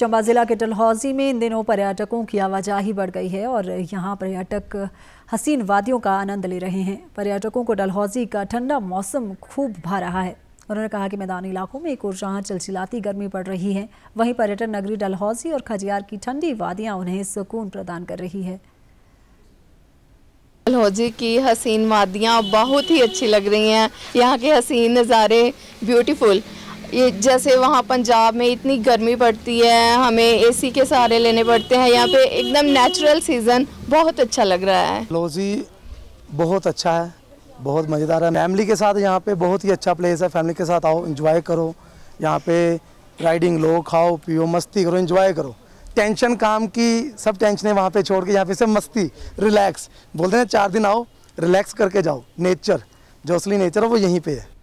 चंबा ज़िला के डलहौजी में इन दिनों पर्यटकों की आवाजाही बढ़ गई है और यहाँ पर्यटक हसीन वादियों का आनंद ले रहे हैं पर्यटकों को डलहौजी का ठंडा मौसम खूब भा रहा है उन्होंने कहा कि मैदानी इलाकों में एक और जहाँ चिलचिलाती गर्मी पड़ रही है वहीं पर्यटन नगरी डलहौजी और खजियार की ठंडी वादियाँ उन्हें सुकून प्रदान कर रही है डलहौजी की हसीन वादियाँ बहुत ही अच्छी लग रही हैं यहाँ के हसीन नज़ारे ब्यूटीफुल ये जैसे वहाँ पंजाब में इतनी गर्मी पड़ती है हमें एसी के सहारे लेने पड़ते हैं यहाँ पे एकदम नेचुरल सीज़न बहुत अच्छा लग रहा है लोजी बहुत अच्छा है बहुत मज़ेदार है फैमिली के साथ यहाँ पे बहुत ही अच्छा प्लेस है फैमिली के साथ आओ इंजॉय करो यहाँ पे राइडिंग लो खाओ पियो मस्ती करो एंजॉय करो टेंशन काम की सब टेंशनें वहाँ पे छोड़ के यहाँ पे सब मस्ती रिलैक्स बोलते हैं चार दिन आओ रिलैक्स करके जाओ नेचर जो असली नेचर है वो यहीं पे है